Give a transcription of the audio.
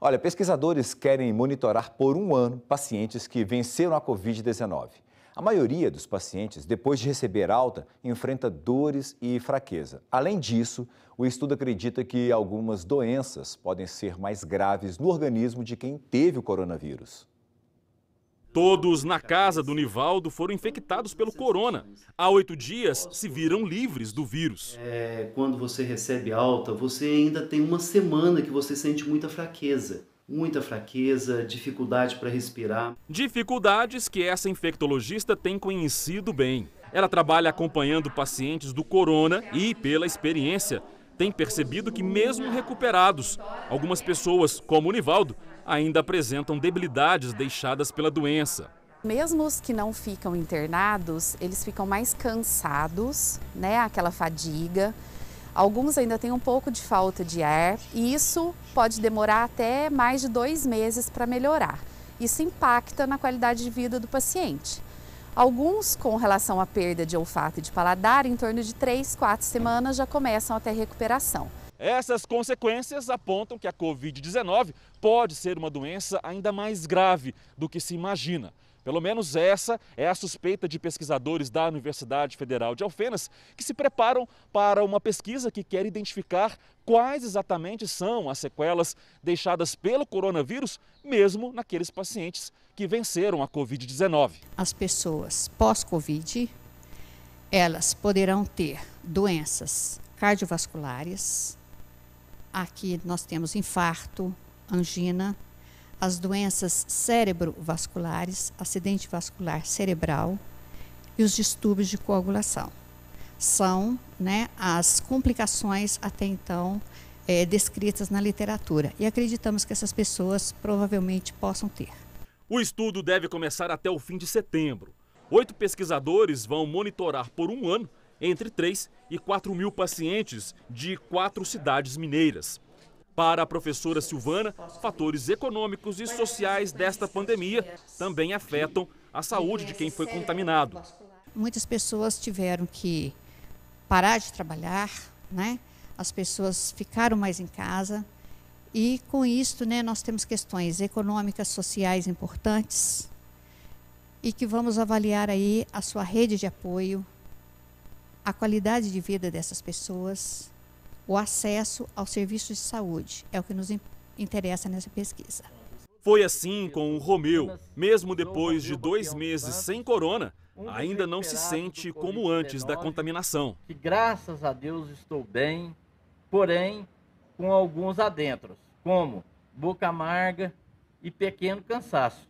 Olha, pesquisadores querem monitorar por um ano pacientes que venceram a Covid-19. A maioria dos pacientes, depois de receber alta, enfrenta dores e fraqueza. Além disso, o estudo acredita que algumas doenças podem ser mais graves no organismo de quem teve o coronavírus. Todos na casa do Nivaldo foram infectados pelo corona. Há oito dias se viram livres do vírus. É, quando você recebe alta, você ainda tem uma semana que você sente muita fraqueza. Muita fraqueza, dificuldade para respirar. Dificuldades que essa infectologista tem conhecido bem. Ela trabalha acompanhando pacientes do corona e, pela experiência, tem percebido que, mesmo recuperados, algumas pessoas, como o Nivaldo, ainda apresentam debilidades deixadas pela doença. Mesmo os que não ficam internados, eles ficam mais cansados, né? Aquela fadiga. Alguns ainda têm um pouco de falta de ar e isso pode demorar até mais de dois meses para melhorar. Isso impacta na qualidade de vida do paciente. Alguns, com relação à perda de olfato e de paladar, em torno de 3, 4 semanas já começam a ter recuperação. Essas consequências apontam que a Covid-19 pode ser uma doença ainda mais grave do que se imagina. Pelo menos essa é a suspeita de pesquisadores da Universidade Federal de Alfenas que se preparam para uma pesquisa que quer identificar quais exatamente são as sequelas deixadas pelo coronavírus, mesmo naqueles pacientes que venceram a Covid-19. As pessoas pós-Covid, elas poderão ter doenças cardiovasculares. Aqui nós temos infarto, angina, as doenças cerebrovasculares, acidente vascular cerebral e os distúrbios de coagulação. São né, as complicações até então é, descritas na literatura e acreditamos que essas pessoas provavelmente possam ter. O estudo deve começar até o fim de setembro. Oito pesquisadores vão monitorar por um ano entre 3 e 4 mil pacientes de quatro cidades mineiras. Para a professora Silvana, fatores econômicos e sociais desta pandemia também afetam a saúde de quem foi contaminado. Muitas pessoas tiveram que parar de trabalhar, né? as pessoas ficaram mais em casa e com isso né, nós temos questões econômicas, sociais importantes e que vamos avaliar aí a sua rede de apoio, a qualidade de vida dessas pessoas o acesso aos serviços de saúde. É o que nos interessa nessa pesquisa. Foi assim com o Romeu. Mesmo depois de dois meses sem corona, ainda não se sente como antes da contaminação. Que graças a Deus estou bem, porém com alguns adentros, como boca amarga e pequeno cansaço.